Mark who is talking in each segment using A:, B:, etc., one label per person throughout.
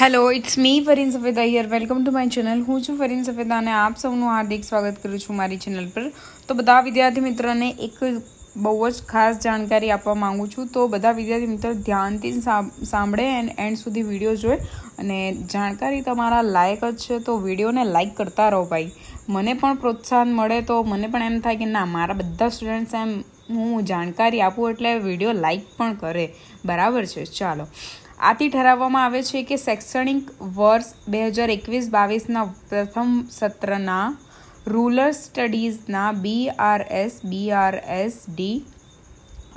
A: hello it's me Fareen Safeda here welcome to my channel હું છું ફરીન સફેદા અને આપ સૌનું હાર્દિક સ્વાગત કરું છું મારી ચેનલ પર તો બધા વિદ્યાર્થી મિત્રોને એક બહુ જ ખાસ જાણકારી આપવા માગું છું તો બધા વિદ્યાર્થી મિત્રો ધ્યાનથી સાંભળે એન્ડ એન્ડ સુધી વિડીયો જોઈ અને જાણકારી તમારા લાયક જ છે તો વિડીયોને લાઇક કરતા રહો ભાઈ મને પણ પ્રોત્સાહન મળે તો મને પણ એમ થાય કે ના મારા બધા સ્ટુડન્ટ્સ એમ હું જાણકારી આપું એટલે વિડીયો લાઇક પણ કરે બરાબર છે ચાલો આથી ઠરાવવામાં આવે છે કે શૈક્ષણિક વર્ષ બે હજાર એકવીસ બાવીસના પ્રથમ સત્રના રૂરલ સ્ટડીઝના B R S BRS S D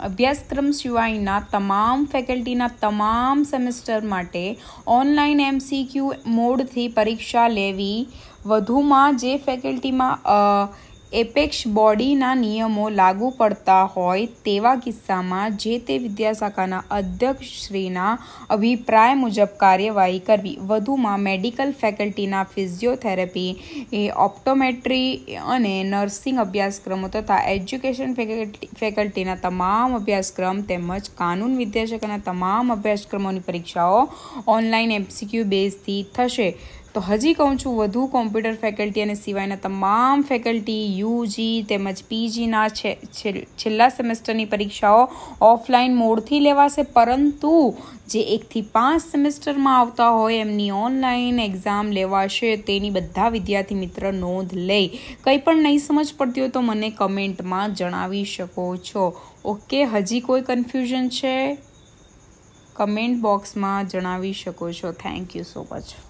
A: અભ્યાસક્રમ સિવાયના તમામ ફેકલ્ટીના તમામ સેમેસ્ટર માટે ઓનલાઈન એમસીક્યુ મોડથી પરીક્ષા લેવી વધુમાં જે ફેકલ્ટીમાં એપેક્ષ બોડીના નિયમો લાગુ પડતા હોય તેવા કિસ્સામાં જે તે વિદ્યાશાખાના અધ્યક્ષશ્રીના અભિપ્રાય મુજબ કાર્યવાહી કરવી વધુમાં મેડિકલ ફેકલ્ટીના ફિઝિયોથેરેપી ઓપ્ટોમેટ્રી અને નર્સિંગ અભ્યાસક્રમો તથા એજ્યુકેશન ફેકલ્ટીના તમામ અભ્યાસક્રમ તેમજ કાનૂન વિદ્યાશાખાના તમામ અભ્યાસક્રમોની પરીક્ષાઓ ઓનલાઈન એમસીક્યુ બેઝથી થશે તો હજી કહું છું વધુ કોમ્પ્યુટર ફેકલ્ટી અને સિવાયના તમામ ફેકલ્ટી યુજી તેમજ પીજીના છેલ્લા સેમેસ્ટરની પરીક્ષાઓ ઓફલાઈન મોડથી લેવાશે પરંતુ જે એકથી પાંચ સેમેસ્ટરમાં આવતા હોય એમની ઓનલાઈન એક્ઝામ લેવાશે તેની બધા વિદ્યાર્થી મિત્ર નોંધ લે કંઈ પણ નહીં સમજ પડતી હોય તો મને કમેન્ટમાં જણાવી શકો છો ઓકે હજી કોઈ કન્ફ્યુઝન છે કમેન્ટ બોક્સમાં જણાવી શકો છો થેન્ક યુ સો મચ